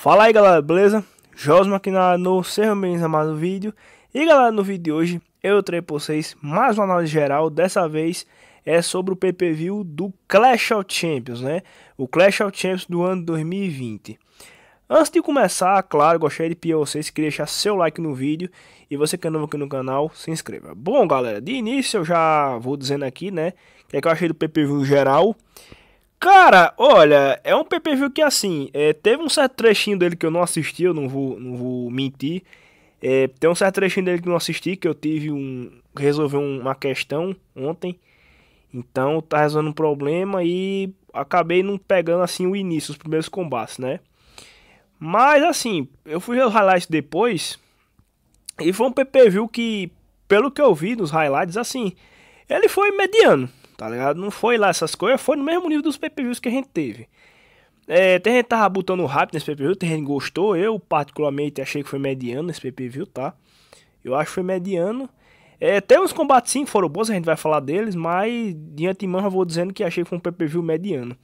Fala aí galera, beleza? Josma aqui na, no Sejam bem-vindos a mais um vídeo E galera, no vídeo de hoje eu trago para vocês mais uma análise geral Dessa vez é sobre o PPV do Clash of Champions, né? O Clash of Champions do ano 2020 Antes de começar, claro, gostaria de pedir a vocês que deixar seu like no vídeo e você que é novo aqui no canal, se inscreva. Bom, galera, de início eu já vou dizendo aqui, né, o que, é que eu achei do PPV geral Cara, olha, é um PPV que assim, é, teve um certo trechinho dele que eu não assisti, eu não vou, não vou mentir. É, tem um certo trechinho dele que eu não assisti, que eu tive um. resolver uma questão ontem. Então tá resolvendo um problema e acabei não pegando assim o início, os primeiros combates, né? Mas assim, eu fui ver os highlights depois. E foi um PPV que, pelo que eu vi nos highlights, assim, ele foi mediano tá ligado? Não foi lá essas coisas, foi no mesmo nível dos PPVs que a gente teve. É, tem gente tava botando rápido nesse PPV, tem gente gostou. Eu, particularmente, achei que foi mediano esse PPV, tá? Eu acho que foi mediano. É, tem uns combates sim foram bons, a gente vai falar deles, mas de antemão eu vou dizendo que achei que foi um PPV mediano.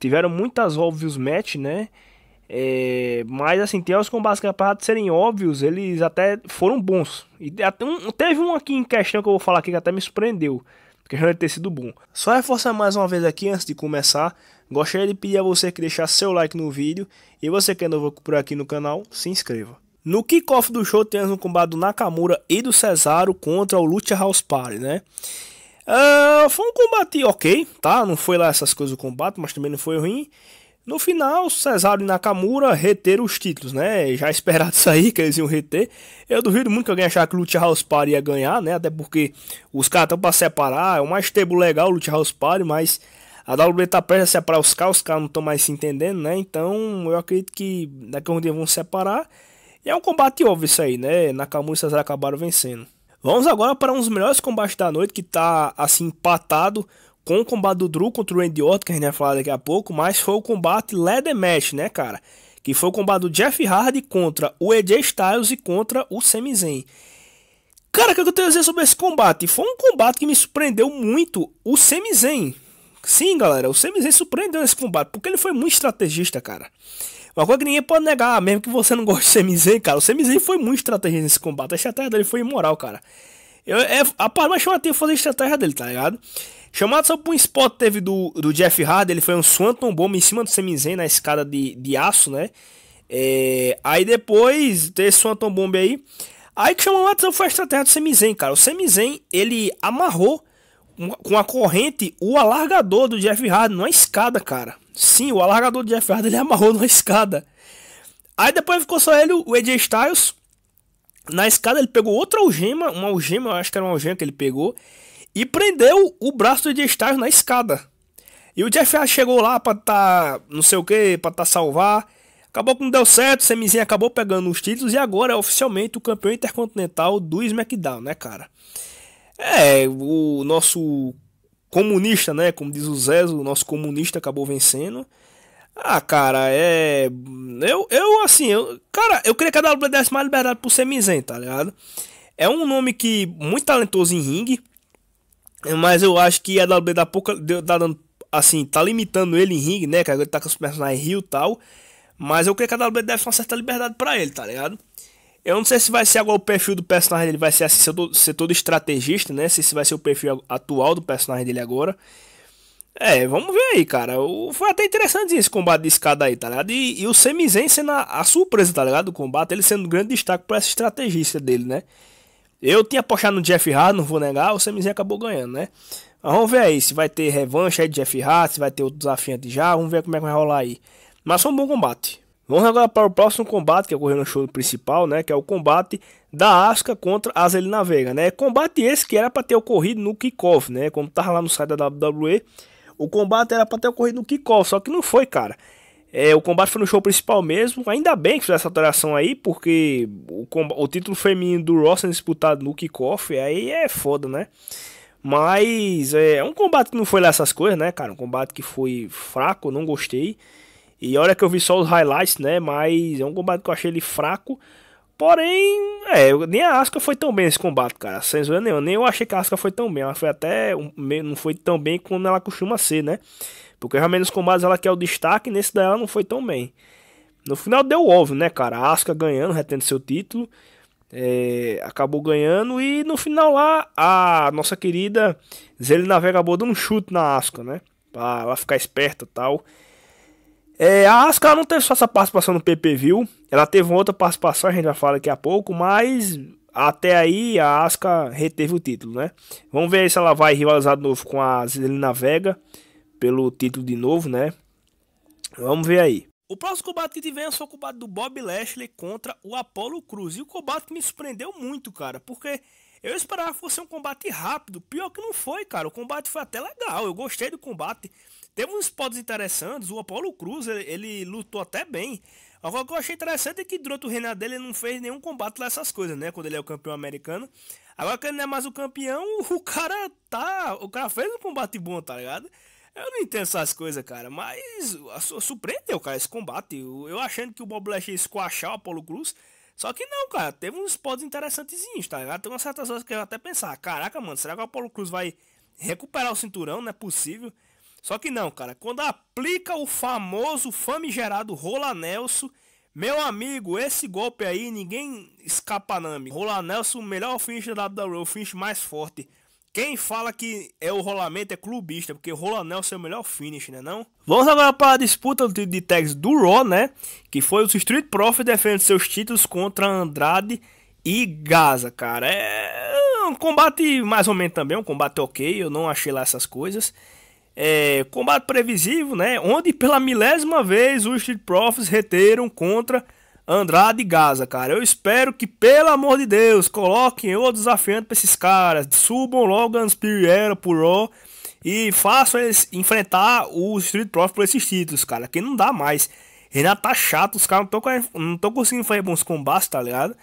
Tiveram muitas óbvios match, né? É, mas assim, tem os combates que apesar de serem óbvios, eles até foram bons. E até um, teve um aqui em questão que eu vou falar aqui que até me surpreendeu que realmente ter sido bom. Só reforçar mais uma vez aqui antes de começar, gostaria de pedir a você que deixasse seu like no vídeo e você que é novo por aqui no canal, se inscreva. No kickoff do show temos um combate do Nakamura e do Cesaro contra o Lucha House Party, né? Uh, foi um combate ok, tá? Não foi lá essas coisas o combate, mas também não foi ruim. No final, Cesaro e Nakamura reteram os títulos, né? Já esperado isso aí, que eles iam reter. Eu duvido muito que alguém achar que o Lucha House Party ia ganhar, né? Até porque os caras estão pra separar. É o mais tempo legal o Lucha House Party, mas a WWE tá prestes a separar os caras, os caras não estão mais se entendendo, né? Então eu acredito que daqui a um dia vão se separar. E é um combate óbvio isso aí, né? Nakamura e Cesaro acabaram vencendo. Vamos agora para um dos melhores combates da noite, que tá assim empatado com o combate do Drew contra o Randy Orton, que a gente vai falar daqui a pouco, mas foi o combate Leather Match, né, cara? Que foi o combate do Jeff Hardy contra o AJ Styles e contra o Sami Zayn. Cara, o que eu tenho a dizer sobre esse combate? Foi um combate que me surpreendeu muito o Sami Zayn. Sim, galera, o Sami Zayn surpreendeu nesse combate, porque ele foi muito estrategista, cara. Uma coisa que ninguém pode negar, mesmo que você não goste do Sami Zayn, cara, o Sami Zayn foi muito estrategista nesse combate. A estratégia dele foi imoral, cara. Eu, é, a parte mais chamativa foi a estratégia dele, tá ligado? Chamado só por um spot teve do, do Jeff Hardy, ele foi um Swanton Bomb em cima do Semizen na escada de, de aço, né? É, aí depois teve esse Swanton Bomb aí. Aí que chamou atenção foi a estratégia do Semizen, cara. O Semizen, ele amarrou com a corrente o alargador do Jeff Hardy numa escada, cara. Sim, o alargador do Jeff Hardy ele amarrou numa escada. Aí depois ficou só ele, o AJ Styles. Na escada ele pegou outra algema, uma algema, eu acho que era uma algema que ele pegou e prendeu o braço do estágio na escada. E o Jeff Hardy chegou lá pra tá, não sei o que, pra tá salvar. Acabou que não deu certo, o Semizinho acabou pegando os títulos e agora é oficialmente o campeão intercontinental do SmackDown, né, cara? É, o nosso comunista, né, como diz o Zé o nosso comunista acabou vencendo. Ah, cara, é. Eu, eu assim, eu, cara, eu queria que a WWE desse mais liberdade pro Semizen, tá ligado? É um nome que muito talentoso em ringue, mas eu acho que a WWE dá pouca. Dá tá dando, assim, tá limitando ele em ringue, né? que agora ele tá com os personagens Rio e tal. Mas eu creio que a WWE deve uma certa liberdade para ele, tá ligado? Eu não sei se vai ser agora o perfil do personagem dele, vai ser, assim, ser, todo, ser todo estrategista, né? Se esse vai ser o perfil atual do personagem dele agora. É, vamos ver aí, cara. O, foi até interessante esse combate de escada aí, tá ligado? E, e o Semizen sendo a, a, surpresa, tá ligado? O combate, ele sendo um grande destaque para essa estrategista dele, né? Eu tinha apostado no Jeff Hart, não vou negar, o Samizinho acabou ganhando, né? Mas vamos ver aí se vai ter revanche aí de Jeff Hart, se vai ter outro desafiante já, vamos ver como é que vai rolar aí. Mas foi um bom combate. Vamos agora para o próximo combate que é ocorreu no show principal, né? Que é o combate da Asuka contra a Zelina Vega, né? Combate esse que era para ter ocorrido no kickoff, né? Como tava lá no site da WWE, o combate era para ter ocorrido no kickoff, só que não foi, cara. É, o combate foi no show principal mesmo. Ainda bem que fizeram essa alteração aí, porque o, o título feminino do Raw sendo disputado no kickoff, aí é foda, né? Mas é, é um combate que não foi lá essas coisas, né, cara? Um combate que foi fraco, não gostei. E olha que eu vi só os highlights, né? Mas é um combate que eu achei ele fraco. Porém, é, nem a Asuka foi tão bem nesse combate, cara. Sem zoeira nenhuma. Nem eu achei que a Asuka foi tão bem. Ela foi até. Não foi tão bem como ela costuma ser, né? Porque realmente nos combates ela quer o destaque. Nesse daí ela não foi tão bem. No final deu óbvio, né, cara? A Asuka ganhando, retendo seu título. É, acabou ganhando. E no final lá, a nossa querida Zelina Vega acabou dando um chute na Asuka, né? Pra ela ficar esperta e tal. É, a Asuka não teve só essa participação no PPV, ela teve outra participação, a gente vai falar daqui a pouco, mas até aí a Asuka reteve o título, né? Vamos ver se ela vai rivalizar de novo com a Zelina Vega pelo título de novo, né? Vamos ver aí. O próximo combate que tivemos é foi o combate do Bob Lashley contra o Apollo Cruz. E o combate me surpreendeu muito, cara, porque eu esperava que fosse um combate rápido. Pior que não foi, cara. O combate foi até legal. Eu gostei do combate. Teve uns spots interessantes. O Apollo Cruz, ele, ele, lutou até bem. Agora, o que eu achei interessante é que durante o reinado dele ele não fez nenhum combate lá essas coisas, né? Quando ele é o campeão americano. Agora que ele não é mais o campeão, o cara tá. O cara fez um combate bom, tá ligado? Eu não entendo essas coisas, cara. Mas surpreendeu, cara, esse combate. Eu achando que o Bob Lash ia esquachar o Apollo Cruz. Só que não, cara, teve uns spots interessantezinhos, tá ligado? Tem umas certas coisas que eu até pensar, caraca, mano, será que o Apollo Cruz vai recuperar o cinturão? Não é possível. Só que não, cara. Quando aplica o famoso famigerado Rola Nelson, meu amigo, esse golpe aí ninguém escapa nome. Rola Nelson, o melhor finish da WWE, o finish mais forte. Quem fala que é o rolamento é clubista, porque Rola Nelson é o melhor finish, né não? Vamos agora para a disputa do título de tags do Raw, né? Que foi o Street Profit defendendo seus títulos contra Andrade e Gaza, cara. É um combate mais ou menos também, um combate ok, eu não achei lá essas coisas é, combate previsível, né? Onde pela milésima vez os Street Profits reteram contra Andrade e Gaza, cara. Eu espero que, pelo amor de Deus, coloquem eu desafiante pra esses caras. Subam logo a Spiriera por Raw e façam eles enfrentar os Street Profits por esses títulos, cara. Que não dá mais. Renato tá chato, os caras não estão conseguindo fazer bons combates, tá ligado?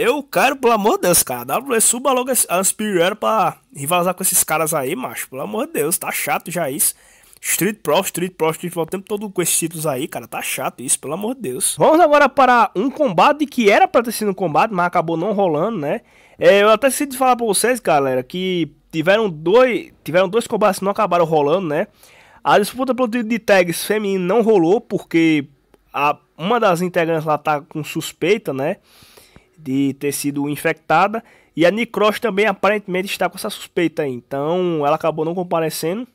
Eu quero, pelo amor de Deus, cara. A suba logo a Superior pra rivalizar com esses caras aí, macho. Pelo amor de Deus, tá chato já isso. Street Pro, Street Pro, Street Pro, o tempo todo com esses títulos aí, cara. Tá chato isso, pelo amor de Deus. Vamos agora para um combate que era pra ter sido um combate, mas acabou não rolando, né? É, eu até esqueci de falar pra vocês, galera, que tiveram dois, tiveram dois combates que não acabaram rolando, né? A disputa pelo título de tags feminino não rolou, porque a, uma das integrantes lá tá com suspeita, né? de ter sido infectada. E a Nicross também aparentemente está com essa suspeita aí. Então ela acabou não comparecendo.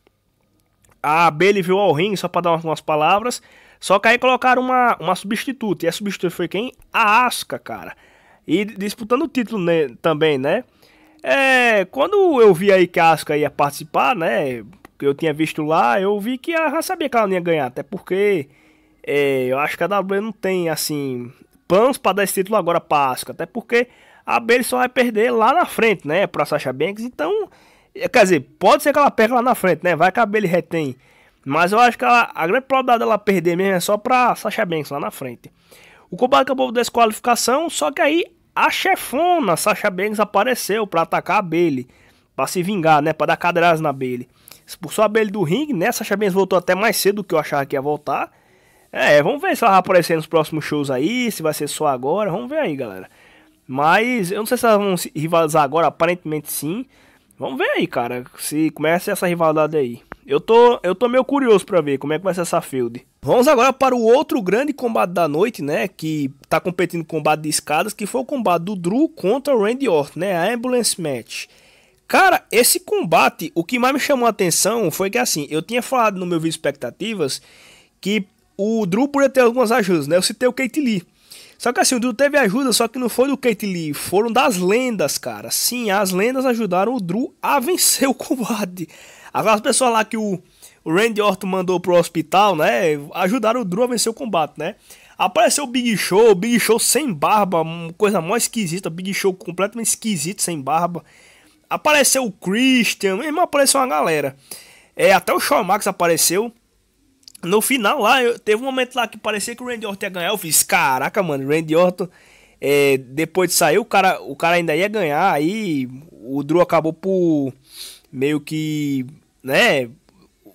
A Bailey veio ao ringue só para dar algumas palavras. Só que aí colocaram uma, uma substituta. E a substituta foi quem? A Asuka, cara. E disputando o título né, também, né? É, quando eu vi aí que a Asuka ia participar, né? Eu tinha visto lá, eu vi que ela já sabia que ela não ia ganhar. Até porque é, eu acho que a WWE não tem, assim, pãos para dar esse título agora Páscoa, até porque a Bailey só vai perder lá na frente, né, para Sasha Banks, então, é, quer dizer, pode ser que ela perca lá na frente, né, vai que a Bailey retém, mas eu acho que ela, a grande probabilidade dela perder mesmo é só para Sasha Banks lá na frente. O combate acabou por desqualificação, só que aí a chefona Sasha Banks apareceu para atacar a Bailey, para se vingar, né, para dar cadeiras na Bailey. Expulsou a Bailey do ringue, né, Sasha Banks voltou até mais cedo do que eu achava que ia voltar, é, vamos ver se ela vai aparecer nos próximos shows aí, se vai ser só agora, vamos ver aí, galera. Mas eu não sei se elas vão se rivalizar agora, aparentemente sim. Vamos ver aí, cara, se começa essa rivalidade aí. Eu tô, eu tô meio curioso para ver como é que vai ser essa field. Vamos agora para o outro grande combate da noite, né? Que tá competindo o combate de escadas, que foi o combate do Drew contra o Randy Orton, né? A Ambulance Match. Cara, esse combate, o que mais me chamou a atenção foi que assim, eu tinha falado no meu vídeo expectativas que o Drew podia ter algumas ajudas, né? Eu citei o Kate Lee. Só que assim, o Drew teve ajuda, só que não foi do Kate Lee, foram das lendas, cara. Sim, as lendas ajudaram o Drew a vencer o combate. Aquelas pessoas lá que o, Randy Orton mandou pro hospital, né? Ajudaram o Drew a vencer o combate, né? Apareceu o Big Show, o Big Show sem barba, coisa mó esquisita, Big Show completamente esquisito, sem barba. Apareceu o Christian, mesmo apareceu uma galera. É, até o Shawn Max apareceu. No final lá, eu, teve um momento lá que parecia que o Randy Orton ia ganhar. Eu fiz, caraca, mano, Randy Orton. É, depois de sair, o cara, o cara ainda ia ganhar. Aí o Drew acabou por meio que. né?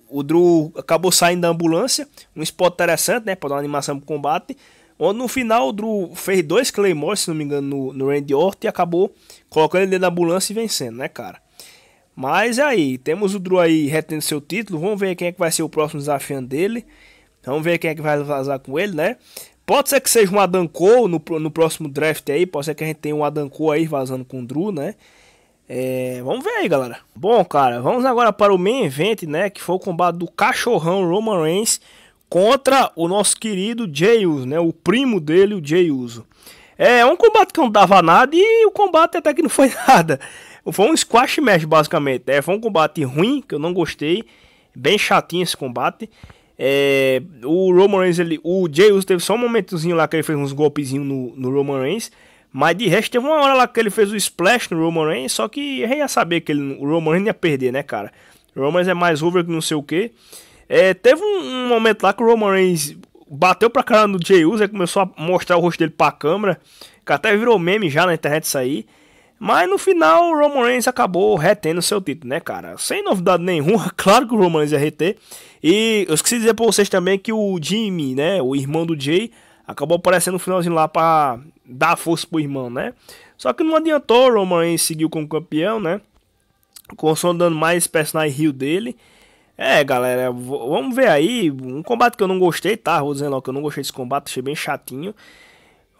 O Drew acabou saindo da ambulância. Um spot interessante, né? Pra dar uma animação pro combate. Onde no final o Drew fez dois Claymores, se não me engano, no, no Randy Orton e acabou colocando ele dentro da ambulância e vencendo, né, cara? Mas é aí, temos o Drew aí retendo seu título. Vamos ver quem é que vai ser o próximo desafiante dele. Vamos ver quem é que vai vazar com ele, né? Pode ser que seja um Adam Cole no, no próximo draft aí. Pode ser que a gente tenha um Adam Cole aí vazando com o Drew, né? É, vamos ver aí, galera. Bom, cara, vamos agora para o main event, né? Que foi o combate do cachorrão Roman Reigns contra o nosso querido Jey Uso, né? O primo dele, o Jey Uso. É, é um combate que não dava nada e o combate até que não foi nada. Foi um squash match, basicamente. É, foi um combate ruim, que eu não gostei. Bem chatinho esse combate. É, o Roman Reigns, ele, o Jey Uso teve só um momentozinho lá que ele fez uns golpezinhos no, no Roman Reigns. Mas de resto, teve uma hora lá que ele fez o splash no Roman Reigns. Só que eu ia saber que ele, o Roman Reigns ia perder, né, cara? O Roman Reigns é mais over que não sei o que. É, teve um, um, momento lá que o Roman Reigns bateu pra cara no Jey Uso. e começou a mostrar o rosto dele pra câmera. Que até virou meme já na internet isso aí. Mas no final o Roman Reigns acabou retendo seu título, né, cara? Sem novidade nenhuma, claro que o Roman Reigns ia reter. E eu esqueci de dizer pra vocês também que o Jimmy, né, o irmão do Jay, acabou aparecendo no finalzinho lá pra dar força pro irmão, né? Só que não adiantou, o Roman Reigns seguiu como campeão, né? Consolidando mais personagem Rio dele. É, galera, vamos ver aí. Um combate que eu não gostei, tá? Vou dizendo logo que eu não gostei desse combate, achei bem chatinho.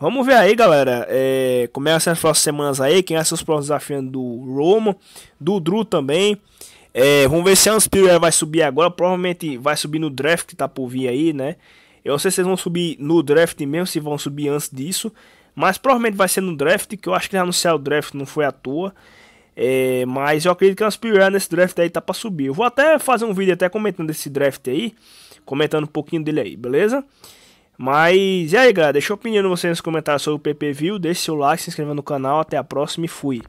Vamos ver aí, galera. É, como é próximas semanas aí? Quem é seus próximos desafios do Romo, do Drew também. É, vamos ver se a Unspirit vai subir agora. Provavelmente vai subir no draft que tá por vir aí, né? Eu não sei se vocês vão subir no draft mesmo, se vão subir antes disso. Mas provavelmente vai ser no draft, que eu acho que já anunciaram o draft, não foi à toa. É, mas eu acredito que a Unspirit nesse draft aí tá pra subir. Eu vou até fazer um vídeo até comentando esse draft aí. Comentando um pouquinho dele aí, beleza? Mas e aí, galera? Deixa a opinião de vocês nos comentários sobre o PPV, deixe seu like, se inscreva no canal, até a próxima e fui.